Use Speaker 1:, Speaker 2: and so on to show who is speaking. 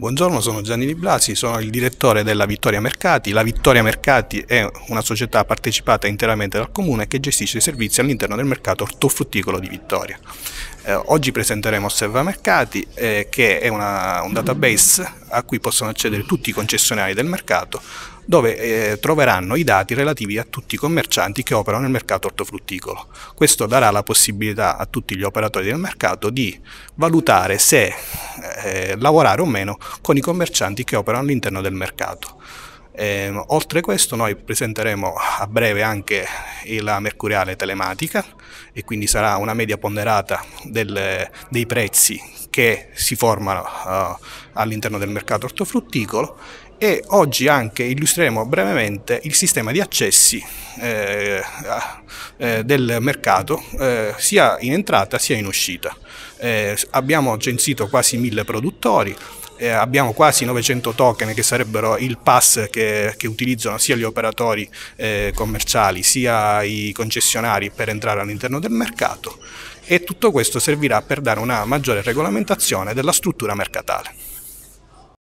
Speaker 1: Buongiorno, sono Gianni Di Blasi, sono il direttore della Vittoria Mercati. La Vittoria Mercati è una società partecipata interamente dal comune che gestisce i servizi all'interno del mercato ortofrutticolo di Vittoria. Eh, oggi presenteremo Osserva Mercati, eh, che è una, un database a cui possono accedere tutti i concessionari del mercato dove eh, troveranno i dati relativi a tutti i commercianti che operano nel mercato ortofrutticolo. Questo darà la possibilità a tutti gli operatori del mercato di valutare se eh, lavorare o meno con i commercianti che operano all'interno del mercato. Eh, oltre questo noi presenteremo a breve anche la mercuriale telematica e quindi sarà una media ponderata del, dei prezzi che si formano uh, eh, all'interno del mercato ortofrutticolo e oggi anche illustreremo brevemente il sistema di accessi eh, eh, del mercato eh, sia in entrata sia in uscita. Eh, abbiamo censito quasi mille produttori, eh, abbiamo quasi 900 token che sarebbero il pass che, che utilizzano sia gli operatori eh, commerciali sia i concessionari per entrare all'interno del mercato e tutto questo servirà per dare una maggiore regolamentazione della struttura mercatale.